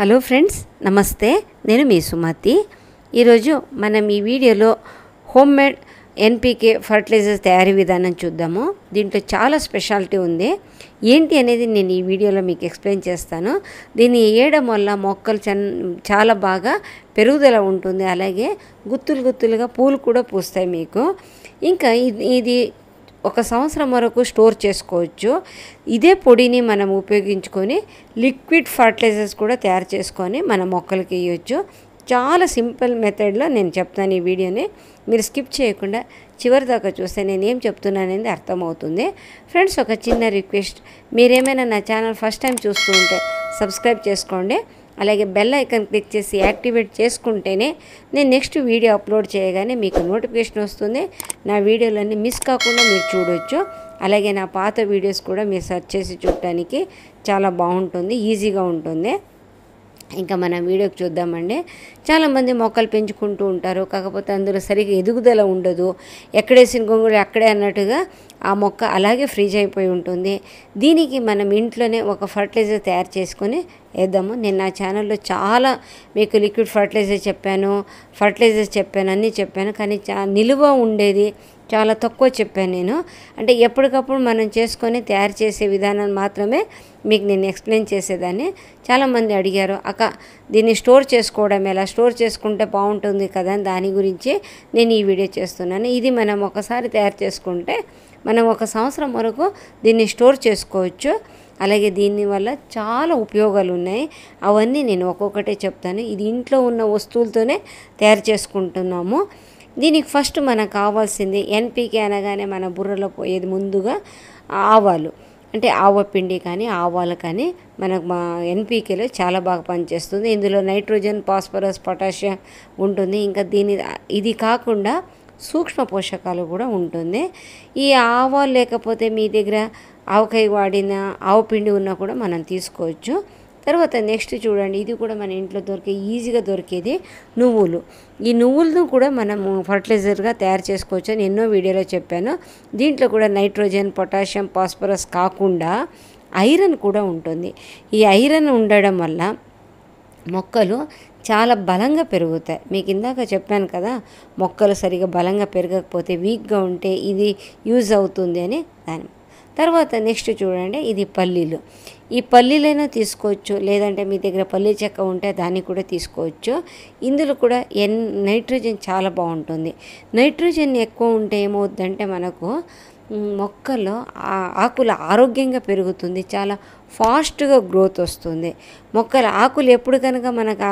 hello friends నమస్తే నేను మీ సుమతి ఈరోజు మనం ఈ వీడియోలో హోమ్ మేడ్ ఎన్పికే ఫర్టిలైజర్స్ తయారీ విధానం చూద్దాము దీంట్లో చాలా స్పెషాలిటీ ఉంది ఏంటి అనేది నేను ఈ వీడియోలో మీకు ఎక్స్ప్లెయిన్ చేస్తాను దీన్ని వేయడం వల్ల మొక్కలు చాలా బాగా పెరుగుదల ఉంటుంది అలాగే గుత్తులు గుత్తులుగా పూలు కూడా పూస్తాయి మీకు ఇంకా ఇది ఒక సంవత్సరం వరకు స్టోర్ చేసుకోవచ్చు ఇదే పొడిని మనం ఉపయోగించుకొని లిక్విడ్ ఫర్టిలైజర్స్ కూడా తయారు చేసుకొని మన మొక్కలకి ఇవ్వచ్చు చాలా సింపుల్ మెథడ్లో నేను చెప్తాను ఈ వీడియోని మీరు స్కిప్ చేయకుండా చివరి దాకా చూస్తే నేను ఏం చెప్తున్నాననేది అర్థమవుతుంది ఫ్రెండ్స్ ఒక చిన్న రిక్వెస్ట్ మీరేమైనా నా ఛానల్ ఫస్ట్ టైం చూస్తూ ఉంటే సబ్స్క్రైబ్ చేసుకోండి అలాగే బెల్ ఐకన్ క్లిక్ చేసి యాక్టివేట్ చేసుకుంటేనే నేను నెక్స్ట్ వీడియో అప్లోడ్ చేయగానే మీకు నోటిఫికేషన్ వస్తుంది నా వీడియోలన్నీ మిస్ కాకుండా మీరు చూడవచ్చు అలాగే నా పాత వీడియోస్ కూడా మీరు సెర్చ్ చేసి చూడటానికి చాలా బాగుంటుంది ఈజీగా ఉంటుంది ఇంకా మన వీడియోకి చూద్దామండి చాలామంది మొక్కలు పెంచుకుంటూ ఉంటారు కాకపోతే అందులో సరిగ్గా ఎదుగుదల ఉండదు ఎక్కడేసిన గొంగుడు అక్కడే అన్నట్టుగా ఆ మొక్క అలాగే ఫ్రీజ్ అయిపోయి ఉంటుంది దీనికి మనం ఇంట్లోనే ఒక ఫర్టిలైజర్ తయారు చేసుకొని వేద్దాము నేను నా ఛానల్లో చాలా మీకు లిక్విడ్ ఫర్టిలైజర్ చెప్పాను ఫర్టిలైజర్స్ చెప్పాను అన్నీ చెప్పాను కానీ చా నిలువ ఉండేది చాలా తక్కువ చెప్పాను నేను అంటే ఎప్పటికప్పుడు మనం చేసుకొని తయారు చేసే విధానాన్ని మాత్రమే మీకు నేను ఎక్స్ప్లెయిన్ చేసేదాన్ని చాలామంది అడిగారు అక్క దీన్ని స్టోర్ చేసుకోవడం ఎలా స్టోర్ చేసుకుంటే బాగుంటుంది కదా అని దాని గురించి నేను ఈ వీడియో చేస్తున్నాను ఇది మనం ఒకసారి తయారు చేసుకుంటే మనం ఒక సంవత్సరం వరకు దీన్ని స్టోర్ చేసుకోవచ్చు అలాగే దీనివల్ల చాలా ఉపయోగాలు ఉన్నాయి అవన్నీ నేను ఒక్కొక్కటే చెప్తాను ఇది ఇంట్లో ఉన్న వస్తువులతోనే తయారు చేసుకుంటున్నాము దీనికి ఫస్ట్ మనకు కావాల్సింది ఎన్పికే అనగానే మన బుర్రలో పోయేది ముందుగా ఆవాలు అంటే ఆవ పిండి కానీ ఆవాలు కానీ మనకు మా ఎన్పికేలో చాలా బాగా పనిచేస్తుంది ఇందులో నైట్రోజన్ ఫాస్ఫరస్ పొటాషియం ఉంటుంది ఇంకా దీని ఇది కాకుండా సూక్ష్మ పోషకాలు కూడా ఉంటుంది ఈ ఆవాలు లేకపోతే మీ దగ్గర ఆవకాయ వాడిన ఆవు పిండి ఉన్నా కూడా మనం తీసుకోవచ్చు తర్వాత నెక్స్ట్ చూడండి ఇది కూడా మన ఇంట్లో దొరికే ఈజీగా దొరికేది నువ్వులు ఈ నువ్వులను కూడా మనము ఫర్టిలైజర్గా తయారు చేసుకోవచ్చు అని ఎన్నో వీడియోలో చెప్పాను దీంట్లో కూడా నైట్రోజన్ పొటాషియం ఫాస్ఫరస్ కాకుండా ఐరన్ కూడా ఉంటుంది ఈ ఐరన్ ఉండడం వల్ల మొక్కలు చాలా బలంగా పెరుగుతాయి మీకు ఇందాక చెప్పాను కదా మొక్కలు సరిగా బలంగా పెరగకపోతే వీక్గా ఉంటే ఇది యూజ్ అవుతుంది అని దాని తర్వాత నెక్స్ట్ చూడండి ఇది పల్లీలు ఈ పల్లీలైనా తీసుకోవచ్చు లేదంటే మీ దగ్గర పల్లీ చెక్క ఉంటే దాన్ని కూడా తీసుకోవచ్చు ఇందులో కూడా ఎన్ నైట్రోజన్ చాలా బాగుంటుంది నైట్రోజన్ ఎక్కువ ఉంటే ఏమవుతుందంటే మనకు మొక్కలో ఆకులు ఆరోగ్యంగా పెరుగుతుంది చాలా ఫాస్ట్గా గ్రోత్ వస్తుంది మొక్కల ఆకులు ఎప్పుడు కనుక మనకు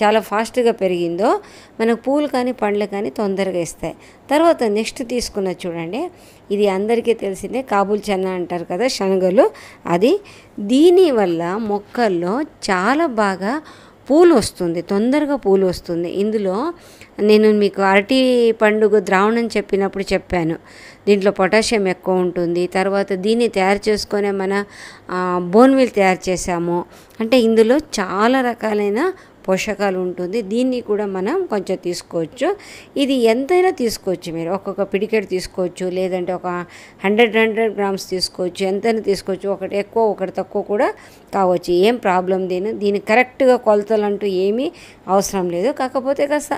చాలా ఫాస్ట్గా పెరిగిందో మనకు పూలు కానీ పండ్లు కానీ తొందరగా ఇస్తాయి తర్వాత నెక్స్ట్ తీసుకున్న చూడండి ఇది అందరికీ తెలిసిందే కాబూల్ చెన్న అంటారు కదా శనగలు అది దీనివల్ల మొక్కల్లో చాలా బాగా పూలు వస్తుంది తొందరగా పూలు వస్తుంది ఇందులో నేను మీకు అరటి పండుగ ద్రావణం చెప్పినప్పుడు చెప్పాను దీంట్లో పొటాషియం ఎక్కువ ఉంటుంది తర్వాత దీన్ని తయారు చేసుకునే మన బోన్విల్ తయారు చేసాము అంటే ఇందులో చాలా రకాలైన పోషకాలు ఉంటుంది దీన్ని కూడా మనం కొంచెం తీసుకోవచ్చు ఇది ఎంతైనా తీసుకోవచ్చు మీరు ఒక్కొక్క పిడికెట్ తీసుకోవచ్చు లేదంటే ఒక హండ్రెడ్ హండ్రెడ్ గ్రామ్స్ తీసుకోవచ్చు ఎంతైనా తీసుకోవచ్చు ఒకటి ఎక్కువ ఒకటి తక్కువ కూడా కావచ్చు ఏం ప్రాబ్లం దీని దీన్ని కరెక్ట్గా కొలతలు అంటూ ఏమీ అవసరం లేదు కాకపోతే కాస్త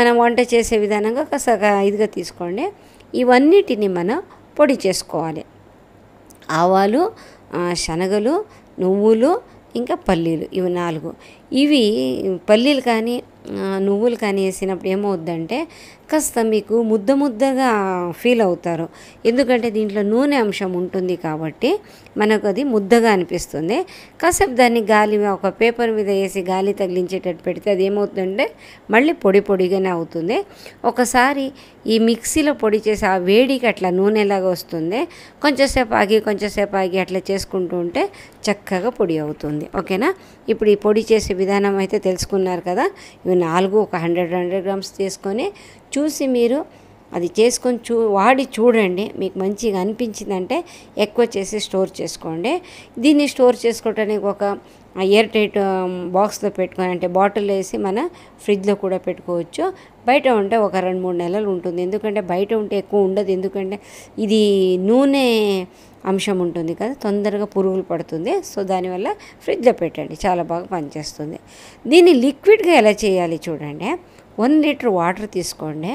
మనం వంట చేసే విధానంగా కాస్త ఇదిగా తీసుకోండి ఇవన్నిటిని మనం పొడి చేసుకోవాలి ఆవాలు శనగలు నువ్వులు ఇంకా పల్లీలు ఇవి నాలుగు ఇవి పల్లీలు కానీ నువ్వులు కానీ వేసినప్పుడు ఏమవుద్దంటే కాస్త మీకు ముద్ద ముద్దగా ఫీల్ అవుతారు ఎందుకంటే దీంట్లో నూనె అంశం ఉంటుంది కాబట్టి మనకు అది ముద్దగా అనిపిస్తుంది కాసేపు దాన్ని గాలి ఒక పేపర్ మీద వేసి గాలి తగిలించేటట్టు పెడితే అది ఏమవుతుందంటే మళ్ళీ పొడి పొడిగానే అవుతుంది ఒకసారి ఈ మిక్సీలో పొడి చేసి ఆ వేడికి అట్లా నూనెలాగా వస్తుంది కొంచెంసేపు ఆగి కొంచెంసేపు ఆగి అట్లా చేసుకుంటూ ఉంటే చక్కగా పొడి అవుతుంది ఓకేనా ఇప్పుడు ఈ పొడి చేసే విధానం అయితే తెలుసుకున్నారు కదా ఇవి నాలుగు ఒక హండ్రెడ్ హండ్రెడ్ గ్రామ్స్ చేసుకొని చూసి మీరు అది చేసుకొని చూ వాడి చూడండి మీకు మంచిగా అనిపించిందంటే ఎక్కువ చేసి స్టోర్ చేసుకోండి దీన్ని స్టోర్ చేసుకోవటానికి ఒక ఎయిర్ టైట్ బాక్స్లో పెట్టుకొని అంటే బాటిల్ వేసి మన ఫ్రిడ్జ్లో కూడా పెట్టుకోవచ్చు బయట ఉంటే ఒక రెండు మూడు నెలలు ఉంటుంది ఎందుకంటే బయట ఉంటే ఎక్కువ ఉండదు ఎందుకంటే ఇది నూనె అంశం ఉంటుంది కదా తొందరగా పురుగులు పడుతుంది సో దానివల్ల ఫ్రిడ్జ్లో పెట్టండి చాలా బాగా పనిచేస్తుంది దీన్ని లిక్విడ్గా ఎలా చేయాలి చూడండి వన్ లీటర్ వాటర్ తీసుకోండి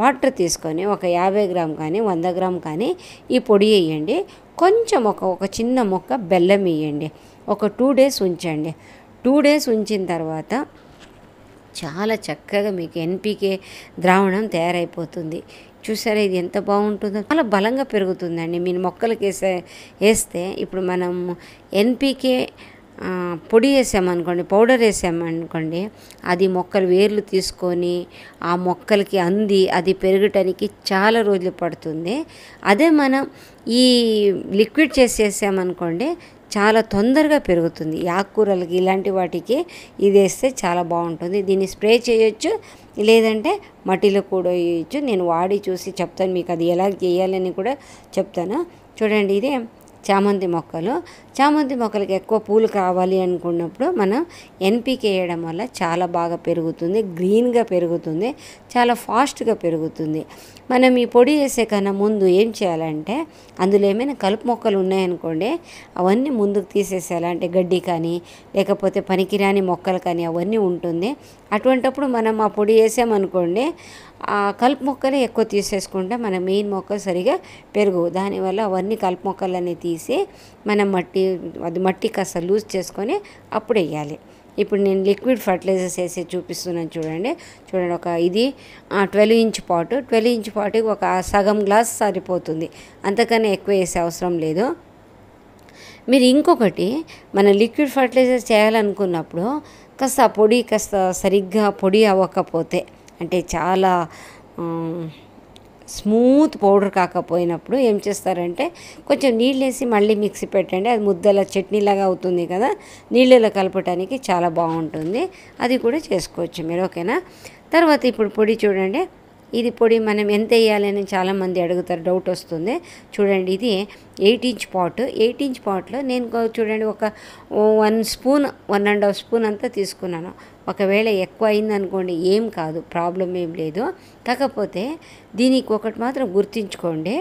వాటర్ తీసుకొని ఒక యాభై గ్రామ్ కానీ వంద గ్రామ్ కానీ ఈ పొడి వేయండి కొంచెం ఒక ఒక చిన్న మొక్క బెల్లం వేయండి ఒక టూ డేస్ ఉంచండి టూ డేస్ ఉంచిన తర్వాత చాలా చక్కగా మీకు ఎన్పికే ద్రావణం తయారైపోతుంది చూసారా ఇది ఎంత బాగుంటుందో చాలా బలంగా పెరుగుతుందండి మీరు మొక్కలకి వేసే వేస్తే ఇప్పుడు మనం ఎన్పికే పొడి వేసామనుకోండి పౌడర్ వేసామనుకోండి అది మొక్కలు వేర్లు తీసుకొని ఆ మొక్కలకి అంది అది పెరగటానికి చాలా రోజులు పడుతుంది అదే మనం ఈ లిక్విడ్ చేసేసామనుకోండి చాలా తొందరగా పెరుగుతుంది ఆకుకూరలకి ఇలాంటి వాటికి ఇది వేస్తే చాలా బాగుంటుంది దీన్ని స్ప్రే చేయొచ్చు లేదంటే మట్టిలో కూడా వేయచ్చు నేను వాడి చూసి చెప్తాను మీకు అది ఎలా చేయాలని కూడా చెప్తాను చూడండి ఇది చామంతి మొక్కలు చామంతి మొక్కలకి ఎక్కువ పూలు కావాలి అనుకున్నప్పుడు మనం ఎన్పికే వేయడం వల్ల చాలా బాగా పెరుగుతుంది గ్రీన్గా పెరుగుతుంది చాలా ఫాస్ట్గా పెరుగుతుంది మనం ఈ పొడి చేసే కన్నా ముందు ఏం చేయాలంటే అందులో ఏమైనా కలుపు మొక్కలు ఉన్నాయనుకోండి అవన్నీ ముందుకు తీసేసేయాలి అంటే గడ్డి కానీ లేకపోతే పనికిరాని మొక్కలు కానీ అవన్నీ ఉంటుంది అటువంటప్పుడు మనం ఆ పొడి వేసామనుకోండి ఆ కలుపు మొక్కలే ఎక్కువ తీసేసుకుంటే మన మెయిన్ మొక్కలు సరిగా పెరుగు దానివల్ల అవన్నీ కలుపు మొక్కలన్నీ తీసి మనం మట్టి అది మట్టి కాస్త లూజ్ చేసుకొని అప్పుడు వేయాలి ఇప్పుడు నేను లిక్విడ్ ఫర్టిలైజర్స్ వేసి చూపిస్తున్నాను చూడండి చూడండి ఒక ఇది twelve inch pot twelve inch పాటుకి ఒక సగం గ్లాస్ సరిపోతుంది అంతకన్నా ఎక్కువ వేసే అవసరం లేదు మీరు ఇంకొకటి మన లిక్విడ్ ఫర్టిలైజర్ చేయాలనుకున్నప్పుడు కాస్త పొడి కాస్త సరిగ్గా పొడి అవ్వకపోతే అంటే చాలా స్మూత్ పౌడర్ కాకపోయినప్పుడు ఏం చేస్తారంటే కొంచెం నీళ్ళు వేసి మళ్ళీ మిక్సీ పెట్టండి అది ముద్దల చట్నీలాగా అవుతుంది కదా నీళ్ళలో కలపటానికి చాలా బాగుంటుంది అది కూడా చేసుకోవచ్చు మీరు ఓకేనా తర్వాత ఇప్పుడు పొడి చూడండి ఇది పొడి మనం ఎంత వేయాలని చాలామంది అడుగుతారు డౌట్ వస్తుంది చూడండి ఇది eight inch pot eight inch పాట్లో నేను చూడండి ఒక one spoon one and half spoon అంతా తీసుకున్నాను ఒకవేళ ఎక్కువ అయిందనుకోండి ఏం కాదు ప్రాబ్లం ఏం లేదు కాకపోతే దీనికి ఒకటి మాత్రం గుర్తించుకోండి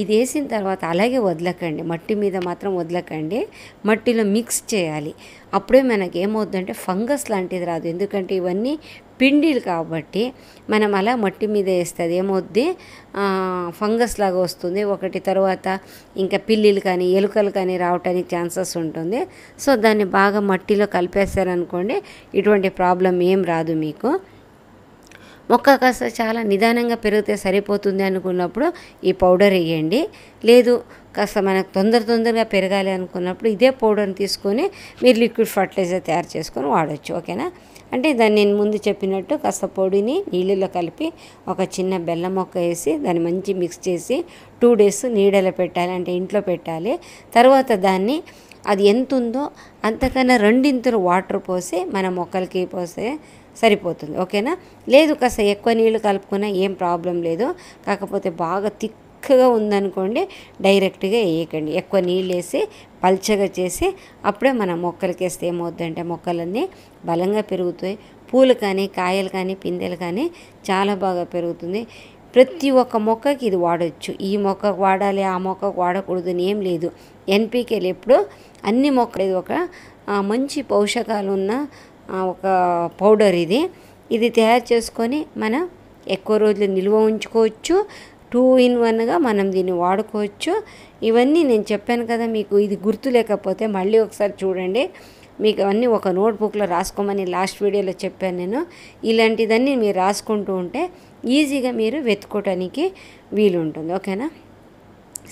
ఇది వేసిన తర్వాత అలాగే వదలకండి మట్టి మీద మాత్రం వదలకండి మట్టిలో మిక్స్ చేయాలి అప్పుడే మనకి ఏమవుతుందంటే ఫంగస్ లాంటిది రాదు ఎందుకంటే ఇవన్నీ పిండిలు కాబట్టి మనం అలా మట్టి మీద వేస్తుంది ఏమవుద్ది ఫంగస్ లాగా వస్తుంది ఒకటి తర్వాత ఇంకా పిల్లిలు కానీ ఎలుకలు కానీ రావటానికి ఛాన్సెస్ ఉంటుంది సో దాన్ని బాగా మట్టిలో కలిపేస్తారనుకోండి ఇటువంటి ప్రాబ్లం ఏం రాదు మీకు మొక్క కాస్త చాలా నిదానంగా పెరిగితే సరిపోతుంది అనుకున్నప్పుడు ఈ పౌడర్ వేయండి లేదు కాస్త మనకు తొందర తొందరగా పెరగాలి అనుకున్నప్పుడు ఇదే పౌడర్ని తీసుకొని మీరు లిక్విడ్ ఫర్టిలైజర్ తయారు చేసుకొని వాడచ్చు ఓకేనా అంటే దాన్ని నేను ముందు చెప్పినట్టు కాస్త పొడిని నీళ్ళలో కలిపి ఒక చిన్న బెల్లం మొక్క వేసి దాన్ని మంచి మిక్స్ చేసి టూ డేస్ నీడలో పెట్టాలి అంటే ఇంట్లో పెట్టాలి తర్వాత దాన్ని అది ఎంత ఉందో అంతకన్నా రెండింతలు వాటర్ పోసి మన మొక్కలకి పోసే సరిపోతుంది ఓకేనా లేదు కాస్త ఎక్కువ నీళ్లు కలుపుకున్నా ఏం ప్రాబ్లం లేదు కాకపోతే బాగా తిక్ ఉందనుకోండి డైరెక్ట్గా వేయకండి ఎక్కువ నీళ్ళు వేసి పల్చగా చేసి అప్పుడే మనం మొక్కలకి వేస్తే ఏమవుతుందంటే మొక్కలన్నీ బలంగా పెరుగుతాయి పూలు కానీ కాయలు కానీ పిందెలు కానీ చాలా బాగా పెరుగుతుంది ప్రతి ఒక్క మొక్కకి ఇది వాడచ్చు ఈ మొక్కకు వాడాలి ఆ మొక్కకు వాడకూడదు అని ఏం లేదు ఎన్పికేలు ఎప్పుడు అన్ని మొక్కలు ఇది ఒక మంచి పోషకాలు ఉన్న ఒక పౌడర్ ఇది ఇది తయారు చేసుకొని మనం ఎక్కువ రోజులు నిల్వ ఉంచుకోవచ్చు టూ ఇన్ వన్గా మనం దీన్ని వాడుకోవచ్చు ఇవన్నీ నేను చెప్పాను కదా మీకు ఇది గుర్తు లేకపోతే మళ్ళీ ఒకసారి చూడండి మీకు అవన్నీ ఒక నోట్బుక్లో రాసుకోమని లాస్ట్ వీడియోలో చెప్పాను నేను ఇలాంటిదన్నీ మీరు రాసుకుంటూ ఉంటే ఈజీగా మీరు వెతుకోవటానికి వీలుంటుంది ఓకేనా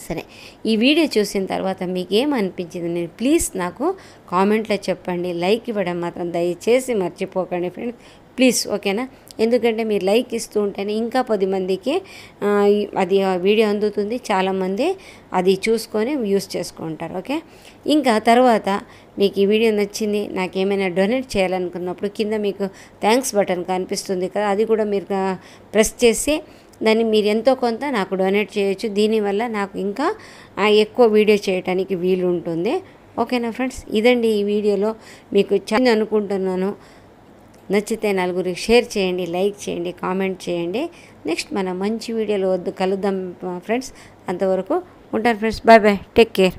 సరే ఈ వీడియో చూసిన తర్వాత మీకు ఏమనిపించింది నేను ప్లీజ్ నాకు కామెంట్లో చెప్పండి లైక్ ఇవ్వడం మాత్రం దయచేసి మర్చిపోకండి ఫ్రెండ్స్ ప్లీజ్ ఓకేనా ఎందుకంటే మీరు లైక్ ఇస్తూ ఉంటేనే ఇంకా పది మందికి అది వీడియో అందుతుంది చాలామంది అది చూసుకొని యూస్ చేసుకుంటారు ఓకే ఇంకా తర్వాత మీకు ఈ వీడియో నచ్చింది నాకు ఏమైనా డొనేట్ చేయాలనుకున్నప్పుడు కింద మీకు థ్యాంక్స్ బటన్ కనిపిస్తుంది కదా అది కూడా మీరు ప్రెస్ చేసి దాన్ని మీరు ఎంతో కొంత నాకు డొనేట్ చేయొచ్చు దీనివల్ల నాకు ఇంకా ఎక్కువ వీడియో చేయడానికి వీలు ఉంటుంది ఓకేనా ఫ్రెండ్స్ ఇదండి ఈ వీడియోలో మీకు చాలా అనుకుంటున్నాను నచ్చితే నలుగురికి షేర్ చేయండి లైక్ చేయండి కామెంట్ చేయండి నెక్స్ట్ మనం మంచి వీడియోలో వద్దు కలుద్దాం ఫ్రెండ్స్ అంతవరకు ఉంటాను friends bye bye take care